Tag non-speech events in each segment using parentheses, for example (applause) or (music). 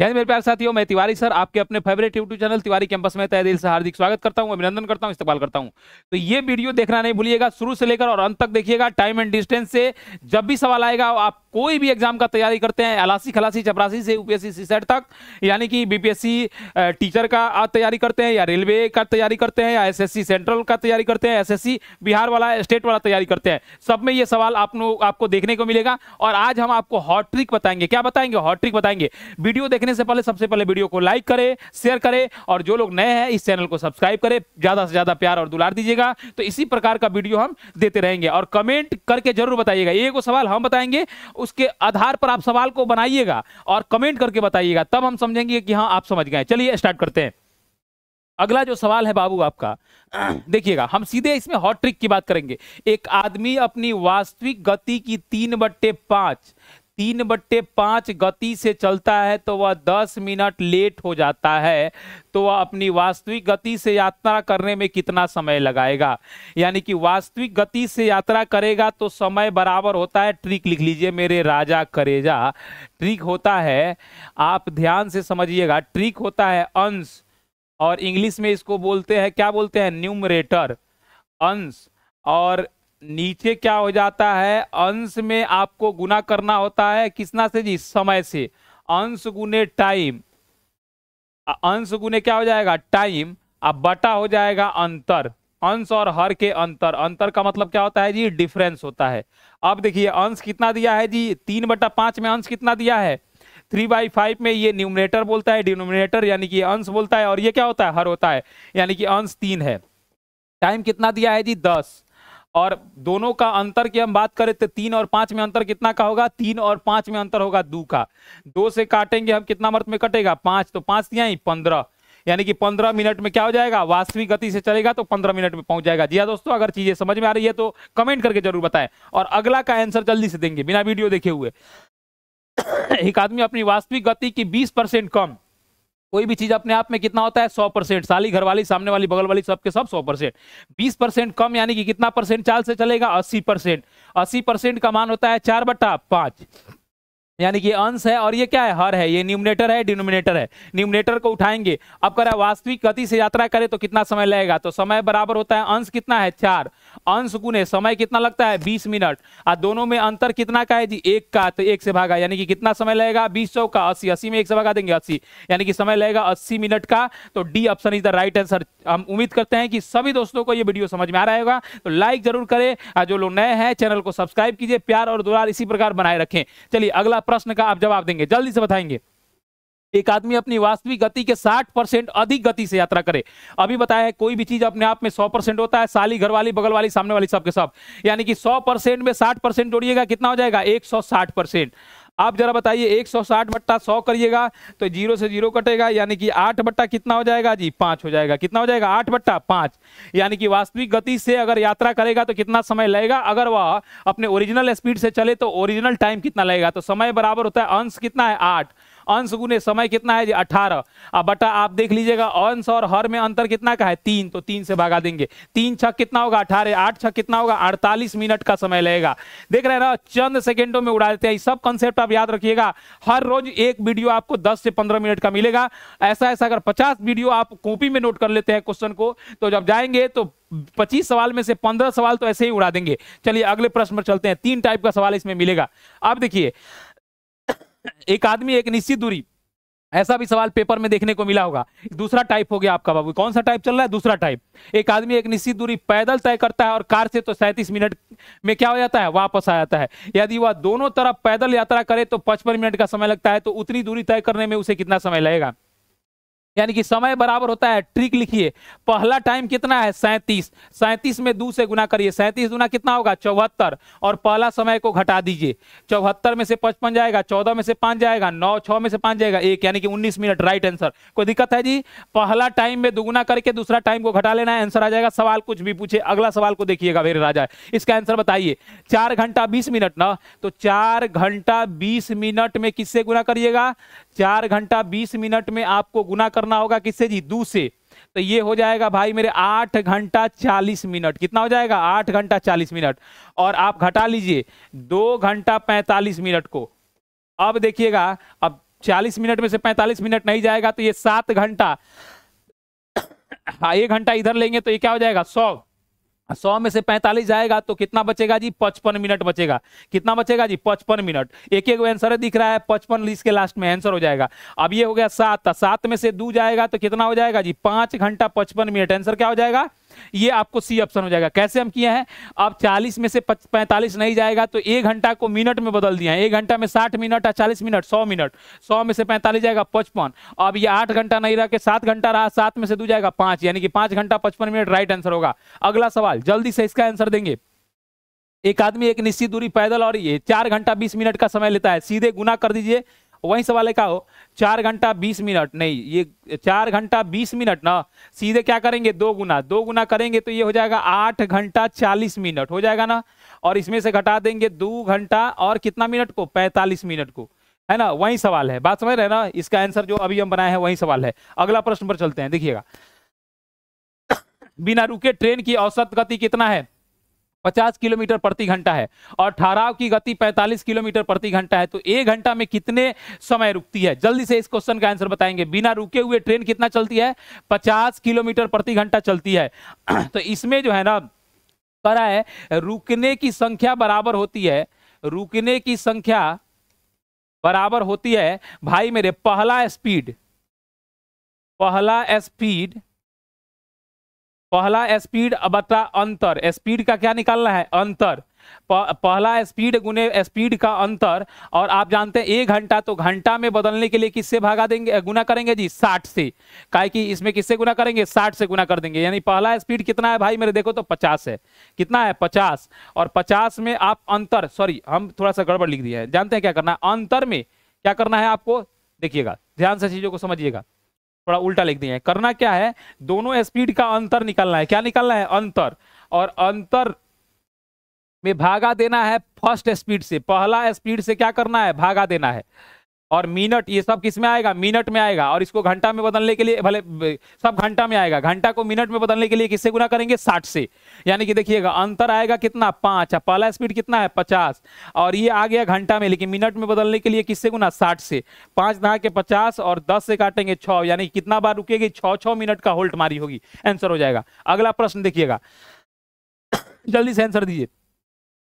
यानी मेरे प्यार साथियों मैं तिवारी सर आपके अपने favourite YouTube channel Tiwari campus में तय दिल से हार्दिक स्वागत करता हूं अभिनंदन करता हूं इस्तेमाल करता हूं तो ये वीडियो देखना नहीं भूलिएगा शुरू से लेकर और अंत तक देखिएगा टाइम एंड डिस्टेंस से जब भी सवाल आएगा आप कोई भी एग्जाम का तैयारी करते हैं एलासी खलासी चपरासी से यूपीएससी सीसेट तक यानी कि बीपीएससी टीचर का तैयारी करते हैं या रेलवे का तैयारी करते हैं या एसएससी सेंट्रल का तैयारी करते हैं एसएससी बिहार वाला स्टेट वाला तैयारी करते हैं सब में ये सवाल आप आपको देखने को मिलेगा और आज हम आपको हॉट ट्रिक बताएंगे क्या बताएंगे हॉट ट्रिक बताएंगे वीडियो देखने से पहले सबसे पहले वीडियो को लाइक करें शेयर करें और जो लोग नए हैं इस चैनल को सब्सक्राइब करें ज़्यादा से ज़्यादा प्यार और दुलार दीजिएगा तो इसी प्रकार का वीडियो हम देते रहेंगे और कमेंट करके जरूर बताइएगा ये को सवाल हम बताएंगे उसके आधार पर आप सवाल को बनाइएगा और कमेंट करके बताइएगा तब हम समझेंगे कि हाँ आप समझ गए चलिए स्टार्ट करते हैं अगला जो सवाल है बाबू आपका (clears throat) देखिएगा हम सीधे इसमें हॉट ट्रिक की बात करेंगे एक आदमी अपनी वास्तविक गति की तीन बट्टे पांच तीन बट्टे पाँच गति से चलता है तो वह दस मिनट लेट हो जाता है तो वह अपनी वास्तविक गति से यात्रा करने में कितना समय लगाएगा यानी कि वास्तविक गति से यात्रा करेगा तो समय बराबर होता है ट्रिक लिख लीजिए मेरे राजा करेजा ट्रिक होता है आप ध्यान से समझिएगा ट्रिक होता है अंश और इंग्लिश में इसको बोलते हैं क्या बोलते हैं न्यूमरेटर अंश और नीचे क्या हो जाता है अंश में आपको गुना करना होता है किसना से जी समय से अंश गुने टाइम अंश गुने क्या हो जाएगा टाइम अब बटा हो जाएगा अंतर अंश और हर के अंतर अंतर का मतलब क्या होता है जी डिफरेंस होता है अब देखिए अंश कितना दिया है जी तीन बटा पांच में अंश कितना दिया है थ्री बाई फाइव में ये न्यूमिनेटर बोलता है डिनोमिनेटर यानी कि अंश बोलता है और ये क्या होता है हर होता है यानी कि अंश तीन है टाइम कितना दिया है जी दस और दोनों का अंतर की हम बात करें तो तीन और पांच में अंतर कितना का होगा तीन और पांच में अंतर होगा दो का दो से काटेंगे हम कितना मर्त में कटेगा पांच तो पांच यही पंद्रह यानी कि पंद्रह मिनट में क्या हो जाएगा वास्तविक गति से चलेगा तो पंद्रह मिनट में पहुंच जाएगा जी हाँ दोस्तों अगर चीजें समझ में आ रही है तो कमेंट करके जरूर बताएं और अगला का आंसर जल्दी से देंगे बिना वीडियो देखे हुए (coughs) एक आदमी अपनी वास्तविक गति की बीस परसेंट कम कोई भी चीज अपने आप में कितना होता है सौ परसेंट साली घर वाली सामने वाली बगल वाली सबके सब सौ परसेंट बीस परसेंट कम यानी कि कितना परसेंट चाल से चलेगा अस्सी परसेंट अस्सी परसेंट का मान होता है चार बट्टा पांच यानी कि अंश है और ये क्या है हर है ये न्यूमिनेटर है डिनोमिनेटर है न्यूमिनेटर को उठाएंगे अब कर वास्तविक गति से यात्रा करे तो कितना समय लगेगा तो समय बराबर होता है अंश कितना है चार अनसुकुन है समय कितना लगता है बीस मिनट और दोनों में अंतर कितना का है जी एक का तो एक से भागा यानी कि कितना समय लगेगा बीस सौ का अस्सी अस्सी में एक से भागा देंगे अस्सी यानी कि समय लगेगा अस्सी मिनट का तो D option is the right answer हम उम्मीद करते हैं कि सभी दोस्तों को ये वीडियो समझ में आ रहा होगा तो लाइक जरूर करें और जो लोग नए हैं चैनल को सब्सक्राइब कीजिए प्यार और दुलार इसी प्रकार बनाए रखें चलिए अगला प्रश्न का आप जवाब देंगे जल्दी से बताएंगे एक आदमी अपनी वास्तविक गति के 60 परसेंट अधिक गति से यात्रा करे अभी बताया कोई भी चीज अपने आप में 100 परसेंट होता है साली घर वाली बगल वाली सामने वाली सबके सब यानी कि 100 परसेंट में 60 परसेंट जोड़िएगा कितना हो जाएगा 160 परसेंट आप जरा बताइए 160 बट्टा सौ करिएगा तो जीरो से जीरो कटेगा यानी कि आठ बट्टा कितना हो जाएगा जी पांच हो जाएगा कितना हो जाएगा आठ बट्टा पांच यानी कि वास्तविक गति से अगर यात्रा करेगा तो कितना समय लगेगा अगर वह अपने ओरिजिनल स्पीड से चले तो ओरिजिनल टाइम कितना लगेगा तो समय बराबर होता है अंश कितना है आठ अंश गुने समय कितना है जी अठारह अब बटा आप देख लीजिएगा अंश और हर में अंतर कितना का है तीन तो तीन से भागा देंगे तीन छक कितना होगा अठारह आठ छक कितना होगा अड़तालीस मिनट का समय लगेगा देख रहे ना चंद सेकेंडो में उड़ा देते हैं सब कंसेप्ट आप याद रखिएगा हर रोज एक वीडियो आपको दस से पंद्रह मिनट का मिलेगा ऐसा ऐसा अगर पचास वीडियो आप कॉपी में नोट कर लेते हैं क्वेश्चन को तो जब जाएंगे तो पच्चीस सवाल में से पंद्रह सवाल तो ऐसे ही उड़ा देंगे चलिए अगले प्रश्न पर चलते हैं तीन टाइप का सवाल इसमें मिलेगा अब देखिए एक आदमी एक निश्चित दूरी ऐसा भी सवाल पेपर में देखने को मिला होगा दूसरा टाइप हो गया आपका बाबू कौन सा टाइप चल रहा है दूसरा टाइप एक आदमी एक निश्चित दूरी पैदल तय करता है और कार से तो सैंतीस मिनट में क्या हो जाता है वापस आ जाता है यदि वह दोनों तरफ पैदल यात्रा करे तो पचपन मिनट का समय लगता है तो उतनी दूरी तय करने में उसे कितना समय लगेगा यानी कि समय बराबर होता है ट्रिक लिखिए पहला टाइम कितना है सैंतीस सैंतीस में दो से गुना करिए सैंतीस गुना कितना होगा चौहत्तर और पहला समय को घटा दीजिए चौहत्तर में से पचपन जाएगा चौदह में से पांच जाएगा नौ छह में से पांच जाएगा एक यानी कि उन्नीस मिनट राइट आंसर कोई दिक्कत है जी पहला टाइम में दुगुना करके दूसरा टाइम को घटा लेना है आंसर आ जाएगा सवाल कुछ भी पूछे अगला सवाल को देखिएगा वेरे राजा इसका आंसर बताइए चार घंटा बीस मिनट ना तो चार घंटा बीस मिनट में किससे गुना करिएगा चार घंटा बीस मिनट में आपको गुना कर करना होगा किससे जी दू से तो ये हो जाएगा भाई मेरे आठ घंटा चालीस मिनट कितना हो जाएगा आठ घंटा चालीस मिनट और आप घटा लीजिए दो घंटा पैंतालीस मिनट को अब देखिएगा अब चालीस मिनट में से पैंतालीस मिनट नहीं जाएगा तो ये सात घंटा (coughs) हाँ एक घंटा इधर लेंगे तो ये क्या हो जाएगा सौ सौ में से पैंतालीस जाएगा तो कितना बचेगा जी पचपन मिनट बचेगा कितना बचेगा जी पचपन मिनट एक एक आंसर दिख रहा है पचपन इसके लास्ट में आंसर हो जाएगा अब ये हो गया सात सात में से दो जाएगा तो कितना हो जाएगा जी पांच घंटा पचपन मिनट आंसर क्या हो जाएगा ये आपको सी ऑप्शन हो जाएगा कैसे हम किए हैं आप 40 में से 45 नहीं जाएगा तो एक घंटा को मिनट में बदल दिया है एक घंटा में 60 मिनट या 40 मिनट 100 मिनट 100 में से 45 जाएगा पचपन अब ये आठ घंटा नहीं रह के सात घंटा रहा सात में से दो जाएगा पांच यानी कि पांच घंटा पचपन मिनट राइट आंसर होगा अगला सवाल जल्दी से इसका आंसर देंगे एक आदमी एक निश्चित दूरी पैदल और ये चार घंटा बीस मिनट का समय लेता है सीधे गुना कर दीजिए वही सवाल है क्या हो चार घंटा बीस मिनट नहीं ये चार घंटा बीस मिनट ना सीधे क्या करेंगे दो गुना दो गुना करेंगे तो ये हो जाएगा आठ घंटा चालीस मिनट हो जाएगा ना और इसमें से घटा देंगे दो घंटा और कितना मिनट को पैंतालीस मिनट को है ना वही सवाल है बात समझ रहे ना इसका आंसर जो अभी हम बनाए हैं वही सवाल है अगला प्रश्न पर चलते हैं देखिएगा बिना रुके ट्रेन की औसत गति कितना है 50 किलोमीटर प्रति घंटा है और ठहराव की गति 45 किलोमीटर प्रति घंटा है तो एक घंटा में कितने समय रुकती है जल्दी से इस क्वेश्चन का आंसर बताएंगे बिना रुके हुए ट्रेन कितना चलती है 50 किलोमीटर प्रति घंटा चलती है (clears throat) तो इसमें जो है ना करा है रुकने की संख्या बराबर होती है रुकने की संख्या बराबर होती है भाई मेरे पहला स्पीड पहला स्पीड पहला स्पीड बटा अंतर स्पीड का क्या निकालना है अंतर पहला स्पीड गुने स्पीड का अंतर और आप जानते हैं एक घंटा तो घंटा में बदलने के लिए किससे भागा देंगे गुना करेंगे जी साठ से काय कि इसमें किससे गुना करेंगे साठ से गुना कर देंगे यानी पहला स्पीड कितना है भाई मेरे देखो तो पचास है कितना है पचास और पचास में आप अंतर सॉरी हम थोड़ा सा गड़बड़ लिख दिया है जानते हैं क्या करना है अंतर में क्या करना है आपको देखिएगा ध्यान से चीजों को समझिएगा थोड़ा उल्टा लिख दिए है करना क्या है दोनों स्पीड का अंतर निकालना है क्या निकालना है अंतर और अंतर में भागा देना है फर्स्ट स्पीड से पहला स्पीड से क्या करना है भागा देना है और मिनट ये सब किस में आएगा मिनट में आएगा और इसको घंटा में बदलने के लिए भले सब घंटा में आएगा घंटा को मिनट में बदलने के लिए किससे गुना करेंगे साठ से यानी कि देखिएगा अंतर आएगा कितना पांच पहला स्पीड कितना है पचास और ये आ गया घंटा में लेकिन मिनट में बदलने के लिए किससे गुना साठ से पांच दहा के पचास और दस से काटेंगे छ यानी कितना बार रुकेगी छः छः मिनट का होल्ट मारी होगी आंसर हो जाएगा अगला प्रश्न देखिएगा (coughs) जल्दी से आंसर दीजिए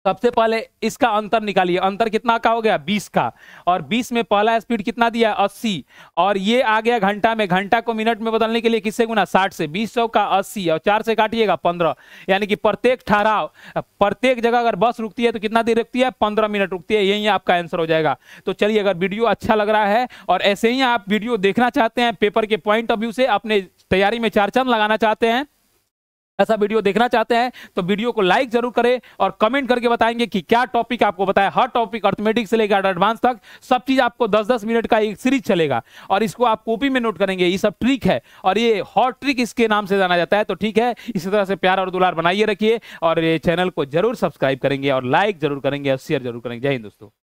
सबसे पहले इसका अंतर निकालिए अंतर कितना का हो गया 20 का और 20 में पहला स्पीड कितना दिया 80 और ये आ गया घंटा में घंटा को मिनट में बदलने के लिए किससे गुना 60 से 20 सौ का 80 और चार से काटिएगा 15 यानी कि प्रत्येक ठहराव प्रत्येक जगह अगर बस रुकती है तो कितना देर रुकती है 15 मिनट रुकती है यही आपका आंसर हो जाएगा तो चलिए अगर वीडियो अच्छा लग रहा है और ऐसे ही आप वीडियो देखना चाहते हैं पेपर के पॉइंट ऑफ व्यू से अपने तैयारी में चार चंद लगाना चाहते हैं ऐसा वीडियो देखना चाहते हैं तो वीडियो को लाइक जरूर करें और कमेंट करके बताएंगे कि क्या टॉपिक आपको बताया हर टॉपिक अर्थमेटिक से लेकर एडवांस तक सब चीज आपको 10-10 मिनट का एक सीरीज चलेगा और इसको आप कॉपी में नोट करेंगे ये सब ट्रिक है और ये हॉट ट्रिक इसके नाम से जाना जाता है तो ठीक है इसी तरह से प्यार और दुलार बनाइए रखिए और ये चैनल को जरूर सब्सक्राइब करेंगे और लाइक जरूर करेंगे और शेयर जरूर करेंगे जय हिंद दोस्तों